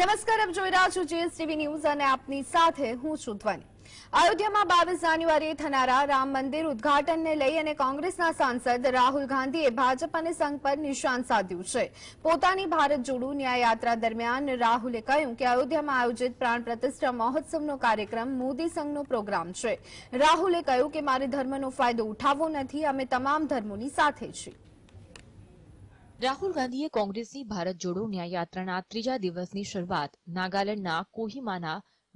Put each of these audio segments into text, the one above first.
નમસ્કાર આપ જોઈ રહ્યા છો ટીવી ન્યૂઝ અને આપની સાથે હું છું ધ્વની અયોધ્યામાં બાવીસ જાન્યુઆરીએ થનારા રામ મંદિર ઉદઘાટનને લઈ અને કોંગ્રેસના સાંસદ રાહુલ ગાંધીએ ભાજપ અને સંઘ પર નિશાન સાધ્યું છે પોતાની ભારત જોડો ન્યાયયાત્રા દરમિયાન રાહુલે કહ્યું કે અયોધ્યામાં આયોજિત પ્રાણ પ્રતિષ્ઠા મહોત્સવનો કાર્યક્રમ મોદી સંઘનો પ્રોગ્રામ છે રાહુલે કહ્યું કે મારે ધર્મનો ફાયદો ઉઠાવવો નથી અમે તમામ ધર્મોની સાથે છીએ રાહુલ ગાંધીએ કોંગ્રેસની ભારત જોડો ન્યાયયાત્રાના ત્રીજા દિવસની શરૂઆત નાગાલેન્ડના કોહિમાના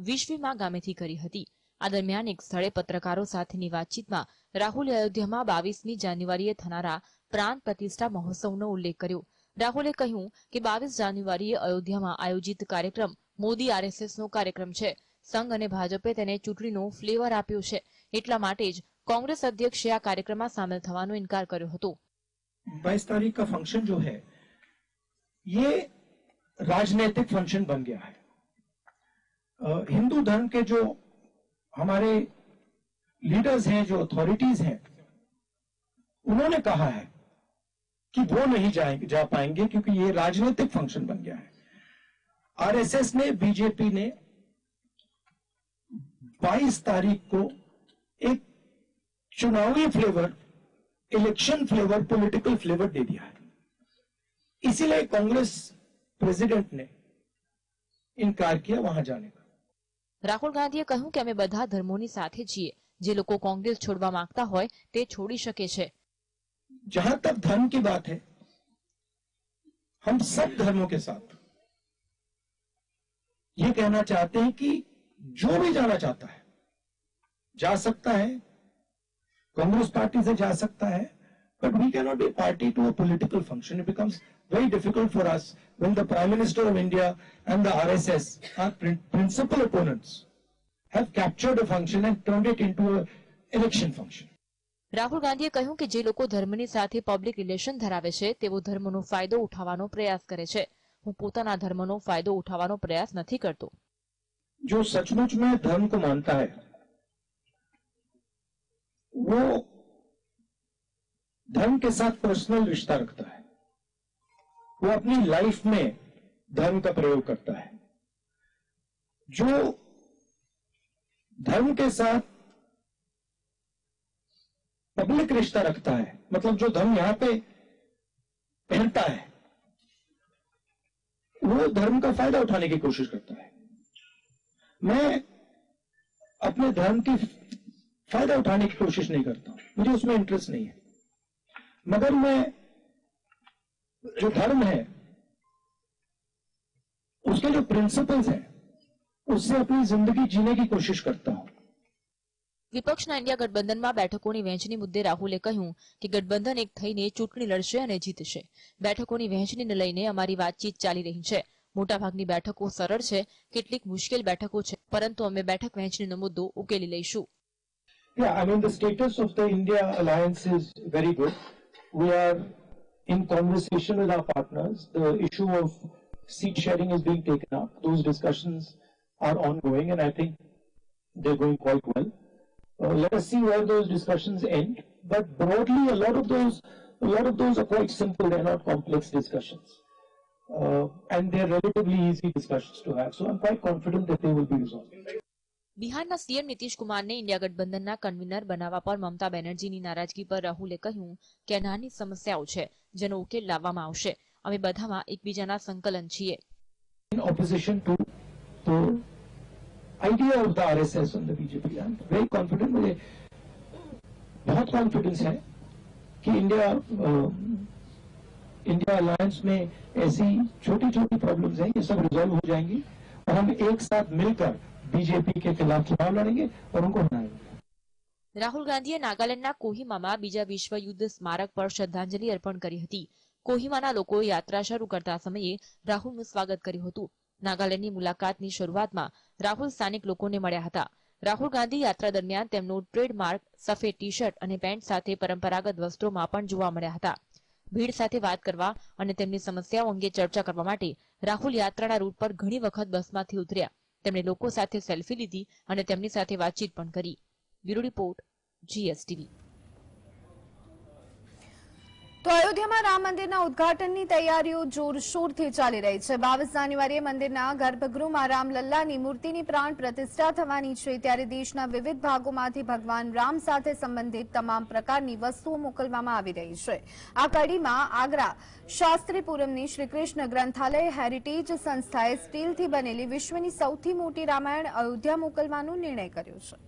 વિશ્વીમા ગામેથી કરી હતી આ દરમિયાન એક સ્થળે પત્રકારો સાથેની વાતચીતમાં રાહુલે અયોધ્યામાં બાવીસમી જાન્યુઆરીએ થનારા પ્રાંત પ્રતિષ્ઠા મહોત્સવનો ઉલ્લેખ કર્યો રાહુલે કહ્યું કે બાવીસ જાન્યુઆરીએ અયોધ્યામાં આયોજિત કાર્યક્રમ મોદી આરએસએસનો કાર્યક્રમ છે સંઘ અને ભાજપે તેને ચૂંટણીનો ફ્લેવર આપ્યો છે એટલા માટે જ કોંગ્રેસ અધ્યક્ષે આ કાર્યક્રમમાં સામેલ થવાનો ઇન્કાર કર્યો હતો बाईस तारीख का फंक्शन जो है ये राजनीतिक फंक्शन बन गया है हिंदू धर्म के जो हमारे लीडर्स हैं जो अथॉरिटीज हैं उन्होंने कहा है कि वो नहीं जाएंगे जा पाएंगे क्योंकि ये राजनीतिक फंक्शन बन गया है आरएसएस ने बीजेपी ने 22 तारीख को एक चुनावी flavour election flavour political flavour दे दिया है इसीलिए कांग्रेस प्रेसिडेंट ने इनकार ઇનકાર કિયા વહાં જાને કા રાહુલ ગાંધીએ કહ્યું કે અમે બધા ધર્મોની સાથે जिए जे लोग कांग्रेस छोड़वा मांगता હોય ते छोड़ी सके छे जहां तक धर्म की बात है हम सब धर्मों के साथ ये कहना चाहते हैं कि जो भी जाना चाहता है जा सकता है Congress party se ja sakta hai, but we cannot be party to a political function. It becomes very difficult for us when the Prime Minister of India and the RSS, our principal opponents, have captured a function and turned it into an election function. Rahul ગાંધીએ કહ્યું કે જે લોકો ધર્મની સાથે public relation ધરાવે છે તેઓ ધર્મનો ફાયદો ઉઠાવવાનો પ્રયાસ કરે છે હું પોતાના ધર્મનો ફાયદો ઉઠાવવાનો પ્રયાસ નથી કરતો જો સચમુચ મેં ધર્મ કો માનતા હૈ वो धर्म के साथ पर्सनल रिश्ता रखता है वो अपनी लाइफ में धर्म का प्रयोग करता है जो धर्म के साथ पब्लिक रिश्ता रखता है मतलब जो धर्म यहां पे पहनता है वो धर्म का फायदा उठाने की कोशिश करता है मैं अपने धर्म की फायदा उठाने की कोशिश नहीं करता मुझे उसमें इंटरेस्ट नहीं है मगर मैं जो धर्म है उसके जो प्रिंसिपल्स हैं उससे अपनी जिंदगी जीने की कोशिश करता हूं વિપક્ષના ઇન્ડિયા ગઠબંધનમાં બેઠકોની વહેંચણી મુદ્દે રાહુલે કહ્યું કે ગઠબંધન એક થઈને ચૂંટણી લડશે અને જીતશે બેઠકોની ને લઈને અમારી વાતચીત ચાલી રહી છે મોટાભાગની બેઠકો સરળ છે કેટલીક મુશ્કેલ બેઠકો છે પરંતુ અમે બેઠક વહેંચણીનો મુદ્દો ઉકેલી લઈશું Yeah, I mean, the status of the India alliance is very good. We are in conversation with our partners. The issue of seat sharing is being taken up. Those discussions are ongoing, and I think they're going quite well. Uh, let us see where those discussions end. But broadly, a lot of those, a lot of those are quite simple. They're not complex discussions, uh, and they're relatively easy discussions to have. So I'm quite confident that they will be resolved. Bihar CM Nitish Kumar ने India गठबंधन convener बनावा पर ममता बेनर्जी नाराजगी पर राहुल कहू के ना समस्याओं है जो उकेल ला अभी बधा एक बीजा संकलन छे इंडिया अलायंस में ऐसी छोटी छोटी प्रॉब्लम्स हैं ये सब रिजोल्व हो जाएंगी और हम एक साथ मिलकर बीजेपी के खिलाफ चुनाव लड़ेंगे और उनको हराएंगे રાહુલ ગાંધીએ નાગાલેન્ડના કોહિમામાં બીજા વિશ્વ યુદ્ધ સ્મારક પર શ્રદ્ધાંજલિ અર્પણ કરી હતી કોહિમાના લોકોએ યાત્રા શરૂ કરતા સમયે રાહુલનું સ્વાગત કર્યું હતું નાગાલેન્ડની મુલાકાતની શરૂઆતમાં રાહુલ સ્થાનિક લોકોને મળ્યા હતા રાહુલ ગાંધી યાત્રા દરમિયાન તેમનું ટ્રેડમાર્ક સફેદ ટી શર્ટ અને પેન્ટ સાથે પરંપરાગત વસ્ત્રોમાં પણ જોવા મળ્યા હતા ભીડ સાથે વાત કરવા અને તેમની સમસ્યાઓ અંગે ચર્ચા કરવા માટે રાહુલ યાત્રાના રૂટ પર ઘણી વખત બસમાંથી ઉતર્યા તેમણે લોકો સાથે સેલ્ફી લીધી અને તેમની સાથે વાતચીત પણ કરી બ્યુરો રિપોર્ટ જીએસટીવી તો અયોધ્યામાં રામ મંદિરના ઉદઘાટનની તૈયારીઓ જોરશોરથી ચાલી રહી છે બાવીસ જાન્યુઆરીએ મંદિરના ગર્ભગૃહમાં રામલલ્લાની મૂર્તિની પ્રાણ પ્રતિષ્ઠા થવાની છે ત્યારે દેશના વિવિધ ભાગોમાંથી ભગવાન રામ સાથે સંબંધિત તમામ પ્રકારની વસ્તુઓ મોકલવામાં આવી રહી છે આ કડીમાં આગ્રા શાસ્ત્રીપુરમની શ્રીકૃષ્ણ ગ્રંથાલય હેરિટેજ સંસ્થાએ સ્ટીલથી બનેલી વિશ્વની સૌથી મોટી રામાયણ અયોધ્યા મોકલવાનો નિર્ણય કર્યો છે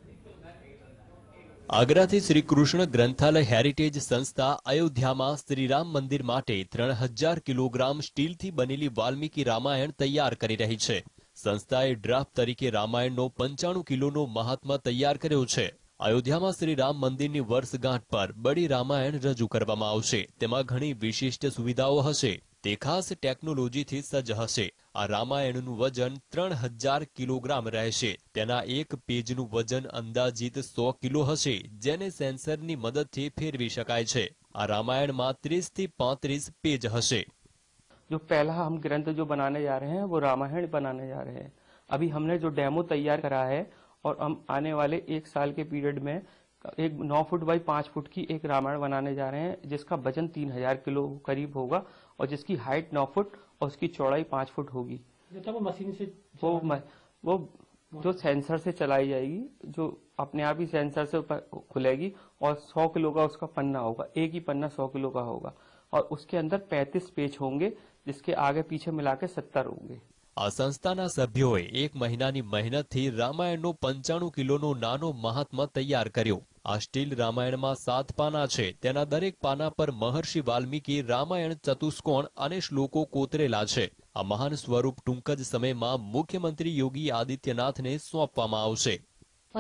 આગ્રાથી શ્રી કૃષ્ણ ગ્રંથાલય હેરિટેજ સંસ્થા અયોધ્યામાં શ્રીરામ મંદિર માટે ત્રણ હજાર કિલોગ્રામ સ્ટીલથી બનેલી વાલ્મીકી રામાયણ તૈયાર કરી રહી છે સંસ્થાએ ડ્રાફ્ટ તરીકે રામાયણનો પંચાણું કિલોનો મહાત્મા તૈયાર કર્યો છે અયોધ્યામાં શ્રીરામ મંદિરની વર્ષગાંઠ પર બડી રામાયણ રજૂ કરવામાં આવશે તેમાં ઘણી વિશિષ્ટ સુવિધાઓ હશે દેખાસે ટેકનોલોજી થી સજહ હશે આ રામાયણનું વજન 3000 કિલોગ્રામ રહેશે તેના એક પેજનું વજન અંદાજિત 100 કિલો હશે જેને સેન્સરની મદદથી ફેરવી શકાય છે આ રામાયણમાં 30 થી 35 પેજ હશે જો પહેલા હમ ગ્રંથ જો બનાવવા જા રહે હે વો રામાયણ બનાવવા જા રહે હે ابھی હમણે જો ડેમો તૈયાર કરા હે ઓર હમ આને વાલે 1 સાલ કે period May 1 no foot by 5 ફૂટ કી એક રામાયણ બનાને જા રહે હે જિસકા વજન 3000 કિલો કરીબ હોગા और जिसकी हाइट नौ फुट और उसकी चौड़ाई पांच फुट होगी वो मशीन से वो वो जो सेंसर से चलाई जाएगी जो अपने आप ही सेंसर से खुलेगी और 100 किलो का उसका पन्ना होगा एक ही पन्ना 100 किलो का होगा और उसके अंदर 35 पेज होंगे जिसके आगे पीछे मिला के सत्तर होंगे आ संस्था एक महीना मेहनत थी रामायण नो पंचाणु किलो नो नानो महात्मा तैयार करो આ સ્ટીલ રામાયણમાં સાત પાના છે તેના દરેક પાના પર મહર્ષિ વાલ્મીકી રામાયણ ચતુષ્કોણ અને શ્લોકો કોતરેલા છે આ મહાન સ્વરૂપ ટૂંક જ સમયમાં મુખ્યમંત્રી યોગી आदित्यनाथ ने सौंपવામાં આવશે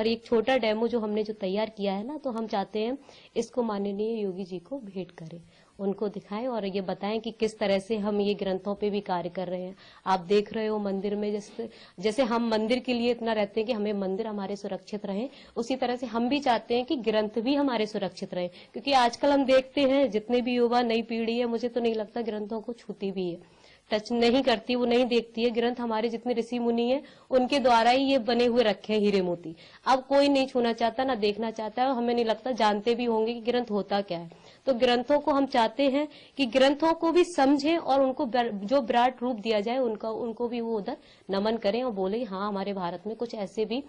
और एक छोटा डेमो जो हमने जो तैयार किया है ना तो हम चाहते हैं इसको माननीय योगी जी को भेंट करें उनको दिखाएं और ये बताएं कि किस तरह से हम ये ग्रंथों पे भी कार्य कर रहे हैं आप देख रहे हो मंदिर में जैसे जैसे हम मंदिर के लिए इतना रहते हैं कि हमें मंदिर हमारे सुरक्षित रहे उसी तरह से हम भी चाहते हैं कि ग्रंथ भी हमारे सुरक्षित रहे क्योंकि आजकल हम देखते हैं जितने भी युवा नई पीढ़ी है मुझे तो नहीं लगता ग्रंथों को छूती भी है टच नहीं करती वो नहीं देखती है ग्रंथ हमारे जितने ऋषि मुनि हैं उनके द्वारा ही ये बने हुए रखे हैं हीरे मोती अब कोई नहीं छूना चाहता ना देखना चाहता है हमें नहीं लगता जानते भी होंगे कि ग्रंथ होता क्या है તો ગ્રંથો કો હમ ચાહતે હૈ કે ગ્રંથો કો ભી સમજે ઓર ઉનકો જો વિરાટ રૂપ દિયા જાય ઉનકા ઉનકો ભી વો ઉદર નમન કરે ઓ બોલે હા હમારે ભારત મે કુછ એસે ભી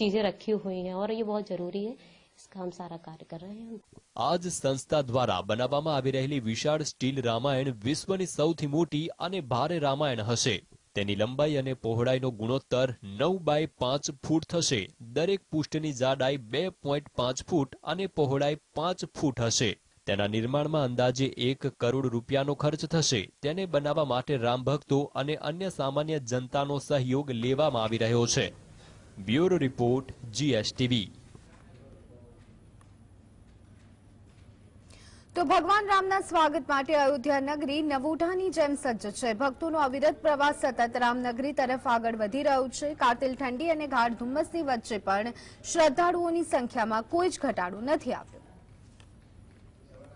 ચીજે રખી હુઈ હૈ ઓર યે બહોત જરૂરી હૈ ઇસકા હમ સારા કાર્ય કર રહે હૈ આજ સંસ્થા દ્વારા બનાવામાં આવી રહેલી વિશાળ સ્ટીલ રામાયણ વિશ્વની સૌથી મોટી અને ભારે રામાયણ હશે તેની લંબાઈ અને પહોળાઈ નો ગુણોત્તર 9/5 ફૂટ થશે દરેક પુષ્ટની જાડાઈ 2.5 ફૂટ અને પહોળાઈ 5 ફૂટ હશે તેના નિર્માણમાં અંદાજે એક કરોડ રૂપિયાનો ખર્ચ થશે તેને બનાવવા માટે રામભક્તો અને અન્ય સામાન્ય જનતાનો સહયોગ લેવામાં આવી રહ્યો છે બ્યુરો રિપોર્ટ જીએસટીવી તો ભગવાન રામના સ્વાગત માટે અયોધ્યા નગરી નવોઢાની જેમ સજ્જ છે ભક્તોનો અવિરત પ્રવાસ સતત રામનગરી તરફ આગળ વધી રહ્યો છે કાતિલ ઠંડી અને ગાઢ ધુમ્મસની વચ્ચે પણ શ્રદ્ધાળુઓની સંખ્યામાં કોઈ જ ઘટાડો નથી આવ્યો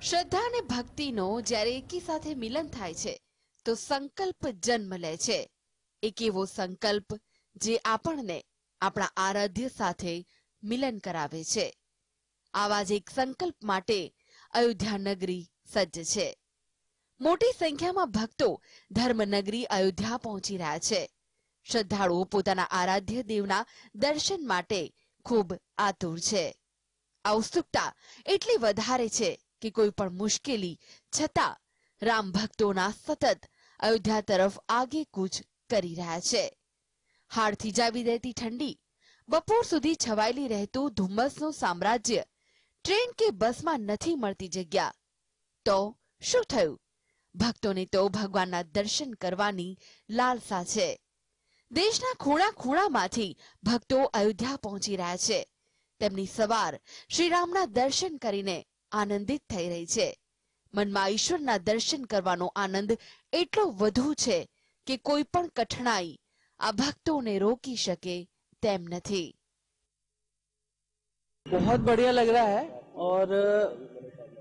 શ્રદ્ધા અને ભક્તિનો જ્યારે એકી સાથે મિલન થાય છે તો સંકલ્પ જન્મ લે છે એક એવો સંકલ્પ જે આપણને આપણા આરાધ્ય સાથે મિલન કરાવે છે આવા જ એક સંકલ્પ માટે અયોધ્યા નગરી સજ્જ છે મોટી સંખ્યામાં ભક્તો ધર્મનગરી અયોધ્યા પહોંચી રહ્યા છે શ્રદ્ધાળુઓ પોતાના આરાધ્ય દેવના દર્શન માટે ખૂબ આતુર છે આ ઉત્સુકતા એટલી વધારે છે કે કોઈ પણ મુશ્કેલી છતાં રામ ભક્તોના સતત અયોધ્યા તરફ આગે કૂચ કરી રહ્યા છે હાડથી જાવી રહેતી ઠંડી બપોર સુધી છવાયેલી રહેતું ધુમ્મસનું સામ્રાજ્ય ટ્રેન કે બસમાં નથી મળતી જગ્યા તો શું થયું ભક્તોને તો ભગવાનના દર્શન કરવાની લાલસા છે દેશના ખૂણા ખૂણામાંથી ભક્તો અયોધ્યા પહોંચી રહ્યા છે તેમની સવાર શ્રીરામના દર્શન કરીને आनंदित થઈ રહે છે મન માં ઈશ્વરના દર્શન કરવાનો આનંદ એટલો વધુ છે કે કોઈ પણ કઠનાઈ આ ભક્તોને રોકી શકે તેમ નથી બહુત બઢિયા લાગ રહા હે ઓર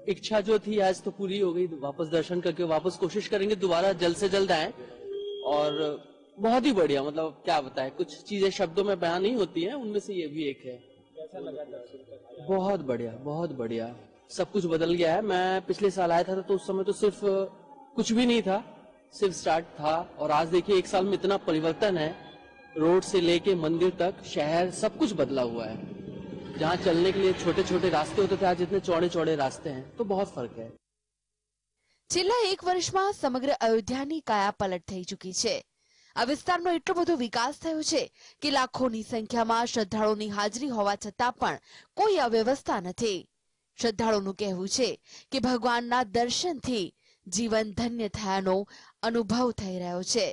ઈચ્છા જો થી આજ તો પૂરી હો ગઈ તો واپس દર્શન કરકે واپس કોશિશ કરેંગે دوبارہ જલસે જલ દાય ઓર બહુત હી બઢિયા મતલબ ક્યા બતાહે કુછ ચીજે શબ્દો મે બયાન નહીં હોતી હે ઉનમે સે યે ભી એક હે કેસા લગા દર્શન બહુત બઢિયા બહુત બઢિયા सब कुछ बदल गया है मैं पिछले साल आया था तो उस समय तो सिर्फ कुछ भी नहीं था सिर्फ स्टार्ट था और आज देखिए एक साल में इतना परिवर्तन है रोड से लेके मंदिर तक शहर सब कुछ बदला हुआ है जहाँ चलने के लिए छोटे छोटे रास्ते होते थे आज इतने चौड़े चौड़े रास्ते हैं तो बहुत फर्क है છેલ્લા એક વર્ષમાં સમગ્ર અયોધ્યાની કાયા પલટ થઈ ચૂકી છે આ વિસ્તારનો એટલો બધો વિકાસ થયો છે કે લાખોની સંખ્યામાં શ્રદ્ધાળુઓની હાજરી હોવા છતાં પણ કોઈ અવ્યવસ્થા નથી શ્રદ્ધાળુનું કહેવું છે કે ભગવાનના દર્શનથી જીવન ધન્ય થયાનો અનુભવ થઈ રહ્યો છે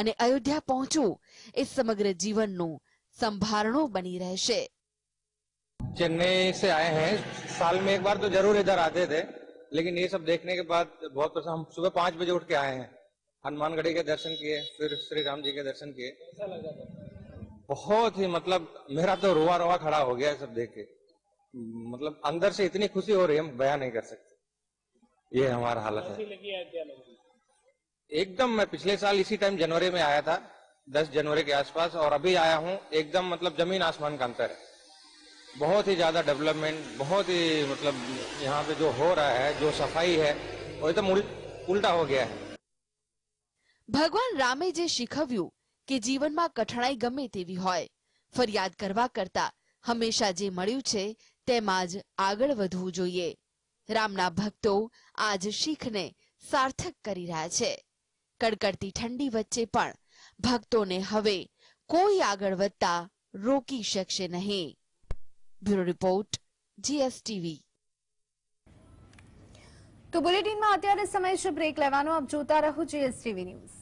અને અયોધ્યા પહોંચવું એ સમગ્ર જીવનનું સંભારણું બની રહેશે चेन्नई से आए हैं साल में एक बार तो जरूर इधर आते थे लेकिन ये सब देखने के बाद बहुत पसंद हम सुबह पाँच बजे उठ के आए हैं हनुमानगढ़ी के दर्शन किए फिर श्री राम जी के दर्शन किए बहुत ही मतलब मेरा तो रोआ रोआ खड़ा हो गया है सब देख के मतलब अंदर से इतनी खुशी हो रही है हम बयान नहीं कर सकते ये हमारा हालत है एकदम मैं पिछले साल इसी टाइम जनवरी में आया था 10 जनवरी के आसपास और अभी आया हूँ एकदम मतलब जमीन आसमान का अंतर है बहुत ही ज्यादा डेवलपमेंट बहुत ही मतलब यहाँ पे जो हो रहा है जो सफाई है वो एकदम उल्टा हो गया है भगवान रामे जे शिखव्यू के जीवन में कठिनाई गमे तेवी होय फरियाद करवा करता हमेशा जे મળ્યું छे તેમાં આગળ વધવું જોઈએ રામના ભક્તો આજ શીખને સાર્થક કરી રહ્યા છે કડકડતી ઠંડી વચ્ચે પણ ભક્તોને હવે કોઈ આગળ વધતા રોકી શકશે નહીં બ્યુરો રિપોર્ટ જીએસટીવી તો બુલેટિનમાં અત્યારે સમય છે બ્રેક લેવાનો આપ જોતા રહો જીએસટીવી ન્યૂઝ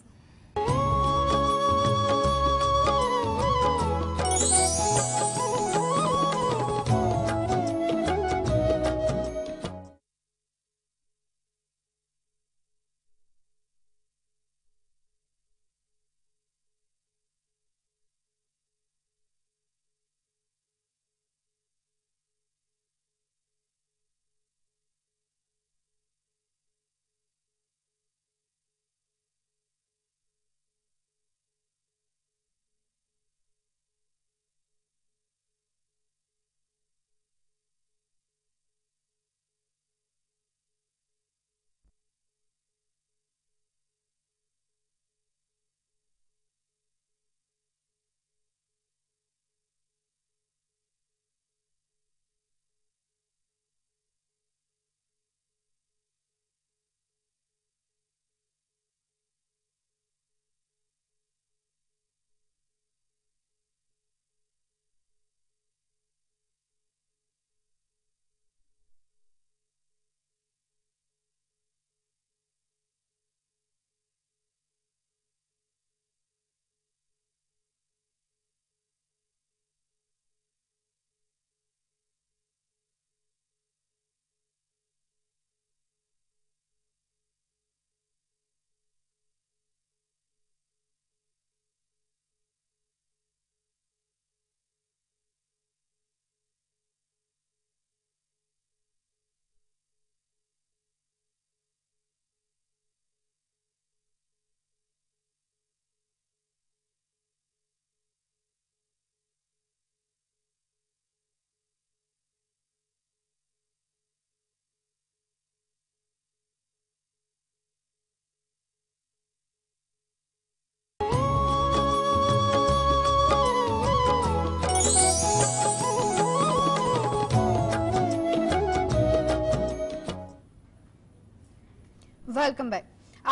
વેલકમ બેક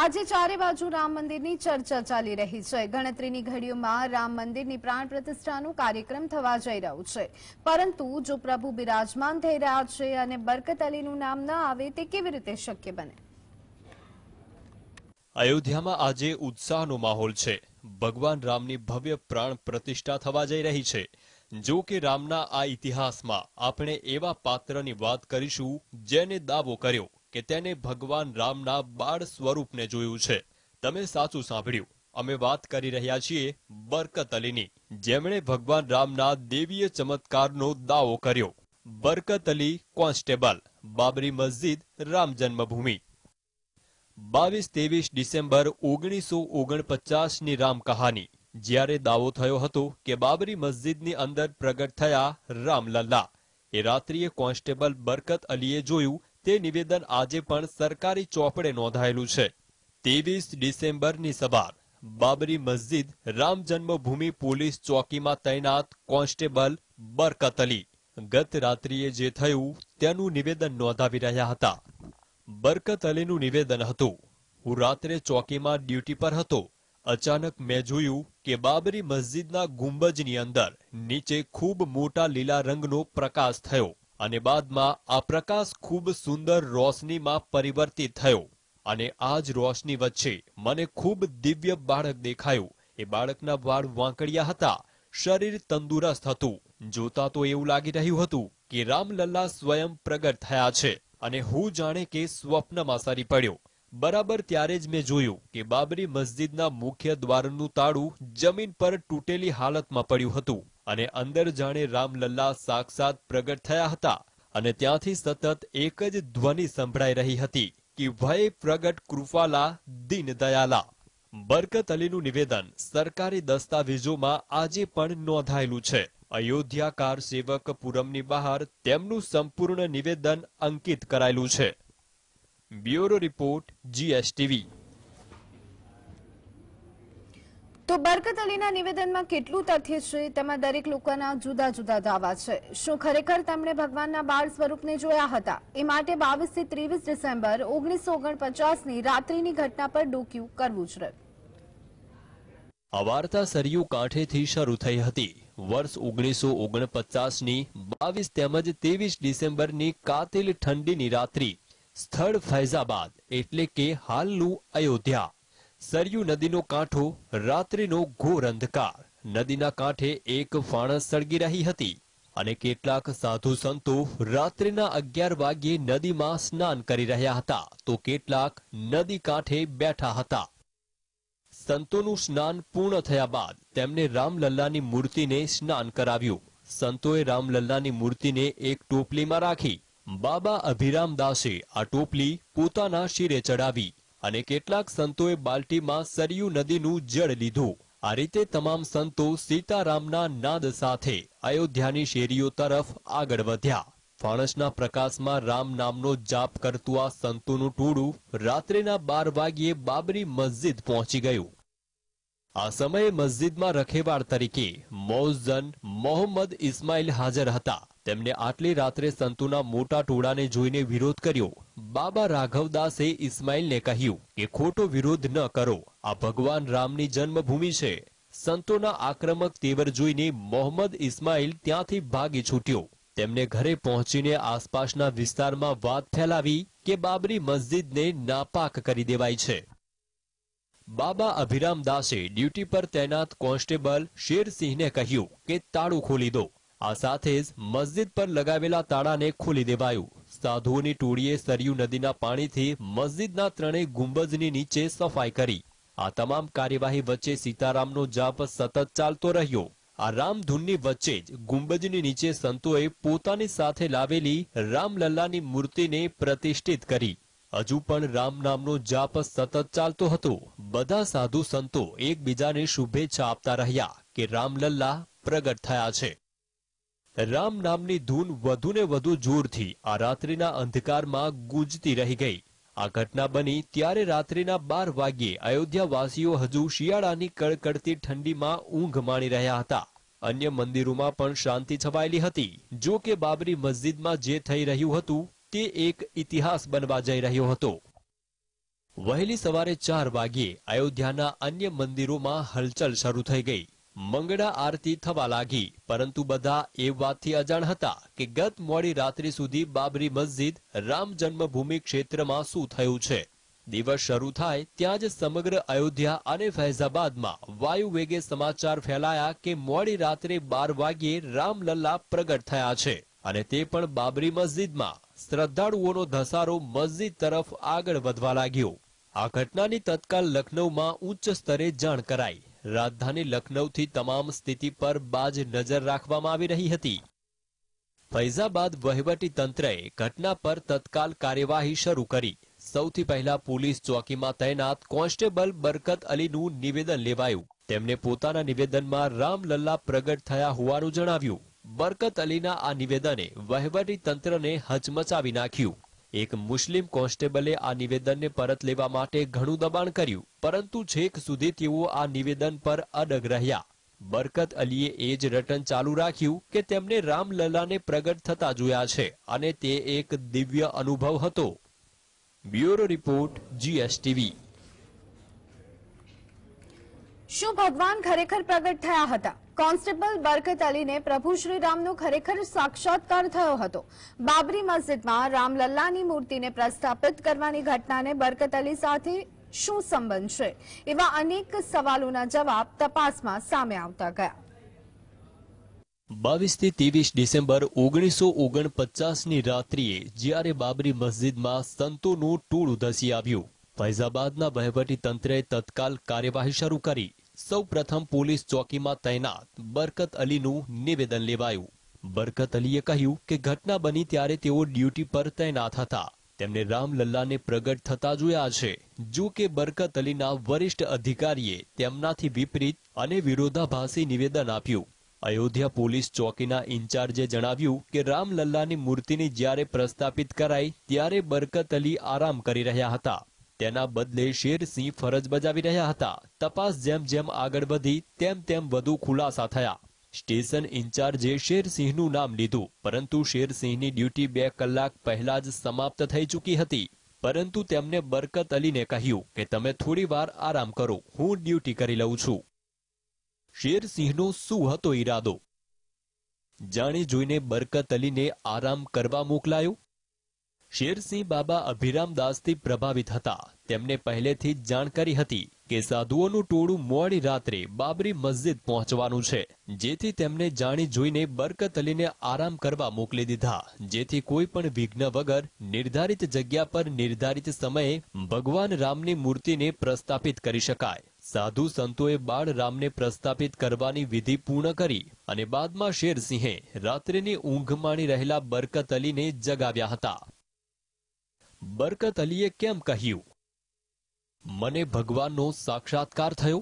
આજે ચારે બાજુ રામ મંદિરની ચર્ચા ચાલી રહી છે ગણતરીની ઘડીઓમાં રામ મંદિરની પ્રાણ પ્રતિષ્ઠાનો કાર્યક્રમ થવા જઈ રહ્યો છે પરંતુ જો પ્રભુ બિરાજમાન થઈ રહ્યા છે અને બરકત અલીનું નામ ન આવે તે કેવી રીતે શક્ય બને અયોધ્યામાં આજે ઉત્સાહનો માહોલ છે ભગવાન રામની ભવ્ય પ્રાણ પ્રતિષ્ઠા થવા જઈ રહી છે જો કે રામના આ ઇતિહાસમાં આપણે એવા પાત્રની વાત કરીશું જેને દાવો કર્યો કે તેને ભગવાન રામના બાળ સ્વરૂપને જોયું છે તમે સાચું સાંભળ્યું અમે વાત કરી રહ્યા છીએ બરકત અલીની જેમણે ભગવાન રામના દેવીય ચમત્કારનો દાવો કર્યો બરકત અલી કોન્સ્ટેબલ બાબરી મસ્જિદ રામ જન્મભૂમિ બાવીસ ત્રેવીસ ડિસેમ્બર ઓગણીસો ઓગણપચાસની રામ કહાની જ્યારે દાવો થયો હતો કે બાબરી મસ્જિદની અંદર પ્રગટ થયા રામલલ્લા એ રાત્રિએ કોન્સ્ટેબલ બરકત અલીએ જોયું તે નિવેદન આજે પણ સરકારી ચોપડે નોંધાયેલું છે ત્રેવીસ ડિસેમ્બરની સવાર બાબરી મસ્જિદ રામ જન્મભૂમિ પોલીસ ચોકીમાં તૈનાત કોન્સ્ટેબલ બરકત અલી ગત રાત્રિએ જે થયું તેનું નિવેદન નોંધાવી રહ્યા હતા બરકત અલીનું નિવેદન હતું હું રાત્રે ચોકીમાં ડ્યુટી પર હતો અચાનક મેં જોયું કે બાબરી મસ્જિદના ગુંબજની અંદર નીચે ખૂબ મોટા લીલા રંગનો પ્રકાશ થયો અને બાદમાં આ પ્રકાશ ખૂબ સુંદર રોશનીમાં પરિવર્તિત થયો અને આ જ રોશની વચ્ચે મને ખૂબ દિવ્ય બાળક દેખાયું એ બાળકના વાળ વાંકડિયા હતા શરીર તંદુરસ્ત હતું જોતા તો એવું લાગી રહ્યું હતું કે રામલલ્લા સ્વયં પ્રગટ થયા છે અને હું જાણે કે સ્વપ્નમાં સારી પડ્યો બરાબર ત્યારે જ મેં જોયું કે બાબરી મસ્જિદના મુખ્ય દ્વારનું તાળું જમીન પર તૂટેલી હાલતમાં પડ્યું હતું અને અંદર જાણે રામલલ્લા સાક્ષાત પ્રગટ થયા હતા અને ત્યાંથી સતત એક જ ધ્વનિ સંભળાઈ રહી હતી કે ભય પ્રગટ કૃપાલા દીન દયાલા બરકત અલીનું નિવેદન સરકારી દસ્તાવેજોમાં આજે પણ નોંધાયેલું છે અયોધ્યાકાર સેવક પુરમની બહાર તેમનું સંપૂર્ણ નિવેદન અંકિત કરાયેલું છે બ્યુરો રિપોર્ટ જીએસટીવી તો બરકત અલીના નિવેદનમાં કેટલું તથ્ય છે તેમાં દરેક લોકોના જુદા જુદા દાવા છે શું ખરેખર તેમણે ભગવાનના બાળ સ્વરૂપને જોયા હતા એ માટે બાવીસથી ત્રેવીસ ડિસેમ્બર ઓગણીસો ઓગણપચાસની રાત્રિની ઘટના પર ડોક્યું કરવું જ રહ્યું આ સરયુ કાંઠેથી શરૂ થઈ હતી વર્ષ ઓગણીસો ઓગણપચાસની બાવીસ તેમજ ત્રેવીસ ડિસેમ્બરની કાતિલ ઠંડીની રાત્રિ સ્થળ ફૈઝાબાદ એટલે કે હાલનું અયોધ્યા સરયુ નદીનો કાંઠો રાત્રિનો ઘોર અંધકાર નદીના કાંઠે એક ફાણસ સળગી રહી હતી અને કેટલાક સાધુ સંતો રાત્રિના અગિયાર વાગ્યે નદીમાં સ્નાન કરી રહ્યા હતા તો કેટલાક નદી કાંઠે બેઠા હતા સંતોનું સ્નાન પૂર્ણ થયા બાદ તેમને રામલલ્લાની મૂર્તિને સ્નાન કરાવ્યું સંતોએ રામલલ્લાની મૂર્તિને એક ટોપલીમાં રાખી બાબા અભિરામદાસે આ ટોપલી પોતાના શિરે ચડાવી અને કેટલાક સંતોએ બાલ્ટીમાં સરયુ નદીનું જળ લીધું આ રીતે તમામ સંતો સીતારામના નાદ સાથે અયોધ્યાની શેરીઓ તરફ આગળ વધ્યા ફાણસના પ્રકાશમાં રામ નામનો જાપ કરતું આ સંતોનું ટોળું રાત્રેના બાર વાગ્યે બાબરી મસ્જિદ પહોંચી ગયું આ સમયે મસ્જિદમાં રખેવાળ તરીકે મોઝન મોહમ્મદ ઇસ્માઇલ હાજર હતા તેમને આટલી રાત્રે સંતોના મોટા ટોળાને જોઈને વિરોધ કર્યો બાબા રાઘવદાસે ઇસ્માઇલને કહ્યું કે ખોટો વિરોધ ન કરો આ ભગવાન રામની જન્મભૂમિ છે સંતોના આક્રમક તેવર જોઈને મોહમ્મદ ઇસ્માઇલ ત્યાંથી ભાગી છૂટ્યો તેમને ઘરે પહોંચીને આસપાસના વિસ્તારમાં વાત ફેલાવી કે બાબરી મસ્જિદને નાપાક કરી દેવાઈ છે બાબા અભિરામ દાસે ડ્યુટી પર તૈનાત કોન્સ્ટેબલ શેરસિંહને કહ્યું કે તાળું ખોલી દો આ સાથે જ મસ્જિદ પર લગાવેલા તાળાને ખોલી દેવાયું સાધુઓની ટોળીએ સરયુ નદીના પાણીથી મસ્જિદના ત્રણેય ગુંબજની નીચે સફાઈ કરી આ તમામ કાર્યવાહી વચ્ચે સીતારામનો જાપ સતત ચાલતો રહ્યો આ રામધૂનની વચ્ચે જ ગુંબજની નીચે સંતોએ પોતાની સાથે લાવેલી રામલલ્લાની મૂર્તિને પ્રતિષ્ઠિત કરી હજુ પણ રામ નામનો જાપ સતત ચાલતો હતો બધા સાધુ સંતો એકબીજાને શુભેચ્છા આપતા રહ્યા કે રામલલ્લા પ્રગટ થયા છે રામ નામની ધૂન વધુને વધુ જોરથી આ રાત્રિના અંધકારમાં ગુંજતી રહી ગઈ આ ઘટના બની ત્યારે રાત્રિના બાર વાગ્યે અયોધ્યાવાસીઓ હજુ શિયાળાની કડકડતી ઠંડીમાં ઊંઘ માણી રહ્યા હતા અન્ય મંદિરોમાં પણ શાંતિ છવાયેલી હતી જો કે બાબરી મસ્જિદમાં જે થઈ રહ્યું હતું તે એક ઇતિહાસ બનવા જઈ રહ્યો હતો વહેલી સવારે ચાર વાગ્યે અયોધ્યાના અન્ય મંદિરોમાં હલચલ શરૂ થઈ ગઈ મંગળા આરતી થવા લાગી પરંતુ બધા એ વાતથી અજાણ હતા કે ગત મોડી રાત્રિ સુધી બાબરી મસ્જિદ રામ જન્મભૂમિ ક્ષેત્રમાં શું થયું છે દિવસ શરૂ થાય ત્યાં જ સમગ્ર અયોધ્યા અને ફૈઝાબાદમાં વાયુ વેગે સમાચાર ફેલાયા કે મોડી રાત્રે બાર વાગ્યે રામલલ્લા પ્રગટ થયા છે અને તે પણ બાબરી મસ્જિદમાં શ્રદ્ધાળુઓનો ધસારો મસ્જિદ તરફ આગળ વધવા લાગ્યો આ ઘટનાની તત્કાલ લખનૌમાં ઉચ્ચ સ્તરે જાણ કરાઈ રાજધાની લખનૌથી તમામ સ્થિતિ પર બાજ નજર રાખવામાં આવી રહી હતી ફૈઝાબાદ વહીવટી તંત્રએ ઘટના પર તત્કાલ કાર્યવાહી શરૂ કરી સૌથી પહેલા પોલીસ ચોકીમાં તૈનાત કોન્સ્ટેબલ બરકત અલીનું નિવેદન લેવાયું તેમને પોતાના નિવેદનમાં રામલલ્લા પ્રગટ થયા હોવાનું જણાવ્યું બરકત અલીના આ નિવેદને વહીવટી તંત્રને હચમચાવી નાખ્યું એક મુસ્લિમ કોન્સ્ટેબલે આ નિવેદનને પરત લેવા માટે ઘણું દબાણ કર્યું પરંતુ છેક સુધી તેઓ આ નિવેદન પર અડગ રહ્યા બરકત અલીએ એ જ રટન ચાલુ રાખ્યું કે તેમને રામલલાને પ્રગટ થતા જોયા છે અને તે એક દિવ્ય અનુભવ હતો બ્યુરો રિપોર્ટ જીએસટીવી શું ભગવાન ખરેખર પ્રગટ થયા હતા કોન્સ્ટેબલ બરકત અલીને પ્રભુ શ્રી રામનો ખરેખર સાક્ષાત્કાર થયો હતો બાબરી મસ્જિદમાં રામલલ્લાની મૂર્તિને પ્રસ્થાપિત કરવાની ઘટનાને બરકત અલી સાથે શું સંબંધ છે એવા અનેક સવાલોના જવાબ તપાસમાં સામે આવતા ગયા બાવીસથી ત્રેવીસ ડિસેમ્બર ઓગણીસો ઓગણપચાસની રાત્રિએ જ્યારે બાબરી મસ્જિદમાં સંતોનું ટૂળ ધસી આવ્યું ફૈઝાબાદના વહીવટી તંત્રે તત્કાલ કાર્યવાહી શરૂ કરી સૌપ્રથમ પોલીસ ચોકીમાં તૈનાત બરકત અલીનું નિવેદન લેવાયું બરકત અલીએ કહ્યું કે ઘટના બની ત્યારે તેઓ ડ્યુટી પર તૈનાત હતા તેમને રામલલ્લાને પ્રગટ થતા જોયા છે જો કે બરકત અલીના વરિષ્ઠ અધિકારીએ તેમનાથી વિપરીત અને વિરોધાભાસી નિવેદન આપ્યું અયોધ્યા પોલીસ ચોકીના ઇન્ચાર્જે જણાવ્યું કે રામલલ્લાની મૂર્તિની જ્યારે પ્રસ્થાપિત કરાઈ ત્યારે બરકત અલી આરામ કરી રહ્યા હતા તેના બદલે શેરસિંહ ફરજ બજાવી રહ્યા હતા તપાસ જેમ જેમ આગળ વધી તેમ તેમ વધુ ખુલાસા થયા સ્ટેશન ઇન્ચાર્જે શેરસિંહનું નામ લીધું પરંતુ શેરસિંહની ડ્યુટી બે કલાક પહેલા જ સમાપ્ત થઈ ચૂકી હતી પરંતુ તેમને બરકત અલીને કહ્યું કે તમે થોડી વાર આરામ કરો હું ડ્યુટી કરી લઉં છું શેરસિંહનો શું હતો ઈરાદો જાણી જોઈને બરકત અલીને આરામ કરવા મોકલાયો શેરસિંહ બાબા અભિરામદાસથી પ્રભાવિત હતા તેમને પહેલેથી જ જાણ કરી હતી કે સાધુઓનું ટોળું મોડી રાત્રે બાબરી મસ્જિદ પહોંચવાનું છે જેથી તેમને જાણી જોઈને બરકત અલીને આરામ કરવા મોકલી દીધા જેથી કોઈ પણ વિઘ્ન વગર નિર્ધારિત જગ્યા પર નિર્ધારિત સમયે ભગવાન રામની મૂર્તિને પ્રસ્થાપિત કરી શકાય સાધુ સંતોએ બાળ રામને પ્રસ્થાપિત કરવાની વિધિ પૂર્ણ કરી અને બાદમાં શેરસિંહે રાત્રિની ઊંઘ માણી રહેલા બરકત અલીને જગાવ્યા હતા બરકત અલીએ કેમ કહ્યું મને ભગવાનનો સાક્ષાત્કાર થયો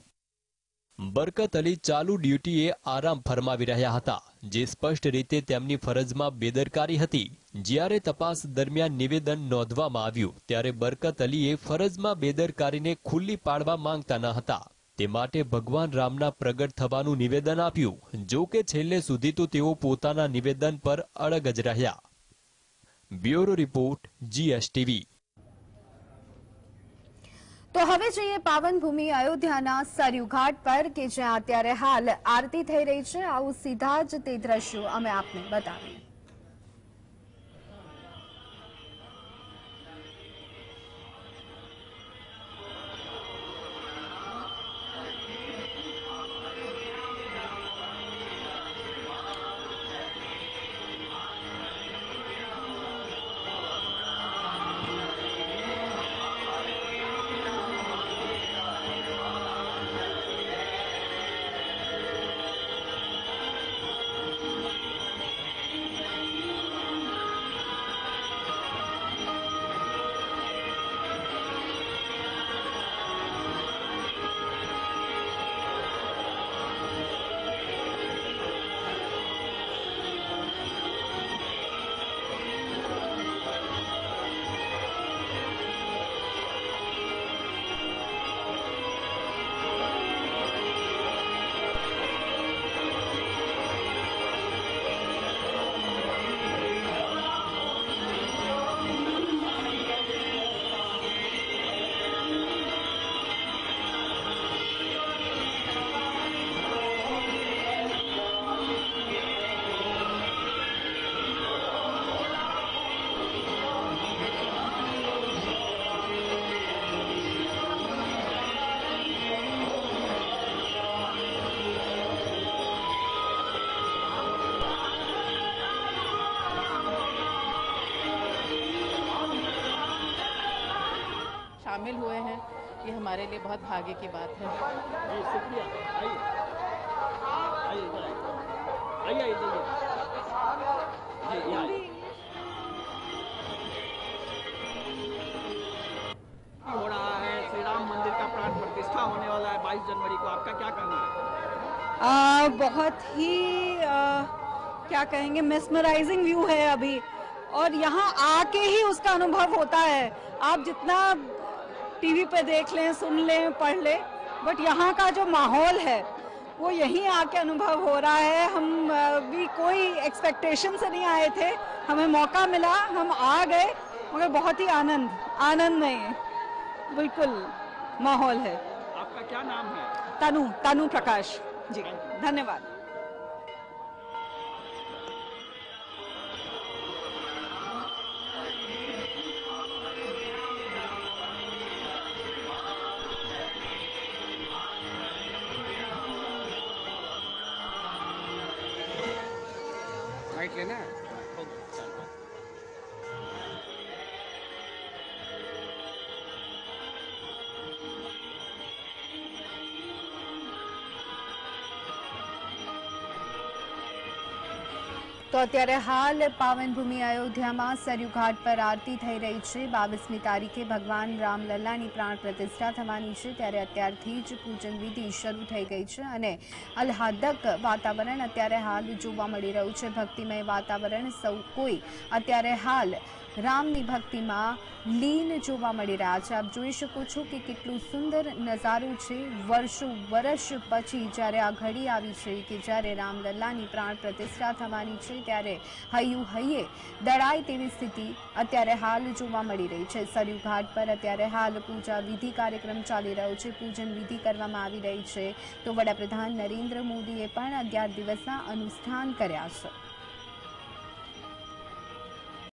બરકત અલી ચાલુ ડ્યુટીએ આરામ ફરમાવી રહ્યા હતા જે સ્પષ્ટ રીતે તેમની ફરજમાં બેદરકારી હતી જ્યારે તપાસ દરમિયાન નિવેદન નોંધવામાં આવ્યું ત્યારે બરકત અલીએ ફરજમાં બેદરકારીને ખુલ્લી પાડવા માંગતા ન હતા તે માટે ભગવાન રામના પ્રગટ થવાનું નિવેદન આપ્યું જો કે છેલ્લે સુધી તો તેઓ પોતાના નિવેદન પર અડગ જ રહ્યા બ્યુરો રિપોર્ટ જીએસટીવી તો હવે જઈએ પાવનભૂમિ અયોધ્યાના સરયુ ઘાટ પર કે જ્યાં અત્યારે હાલ આરતી થઈ રહી છે આવું સીધા જ તે દ્રશ્યો અમે આપને બતાવીએ हमारे लिए बहुत भाग्य की बात है हाँ, हो रहा है श्री राम मंदिर का प्राण प्रतिष्ठा होने वाला है 22 जनवरी को आपका क्या कहना है बहुत ही आ, क्या कहेंगे मिसमराइजिंग व्यू है अभी और यहाँ आके ही उसका अनुभव होता है आप जितना टीवी पे देख लें सुन लें पढ़ लें बट यहाँ का जो माहौल है वो यहीं आके अनुभव हो रहा है हम भी कोई एक्सपेक्टेशन से नहीं आए थे हमें मौका मिला हम आ गए मगर बहुत ही आनंद आनंद नहीं बिल्कुल माहौल है आपका क्या नाम है तनु तनु प्रकाश जी धन्यवाद તો અત્યારે હાલ પાવનભૂમિ અયોધ્યામાં સરયુઘાટ પર આરતી થઈ રહી છે બાવીસમી તારીખે ભગવાન રામલલ્લાની પ્રાણ પ્રતિષ્ઠા થવાની છે ત્યારે અત્યારથી જ પૂજન વિધિ શરૂ થઈ ગઈ છે અને અલ્હાદક વાતાવરણ અત્યારે હાલ જોવા મળી રહ્યું છે ભક્તિમય વાતાવરણ સૌ કોઈ અત્યારે હાલ રામની ભક્તિમાં લીન જોવા મળી રહ્યા છે આપ જોઈ શકો છો કે કેટલું સુંદર નજારું છે વર્ષો વર્ષ પછી જ્યારે આ ઘડી આવી છે કે જ્યારે રામલલ્લાની પ્રાણ પ્રતિષ્ઠા થવાની છે ત્યારે હૈયું હૈયે દળાય તેવી સ્થિતિ અત્યારે હાલ જોવા મળી રહી છે સરયુ ઘાટ પર અત્યારે હાલ પૂજા વિધિ કાર્યક્રમ ચાલી રહ્યો છે પૂજન વિધિ કરવામાં આવી રહી છે તો વડાપ્રધાન નરેન્દ્ર મોદીએ પણ અગિયાર દિવસના અનુષ્ઠાન કર્યા છે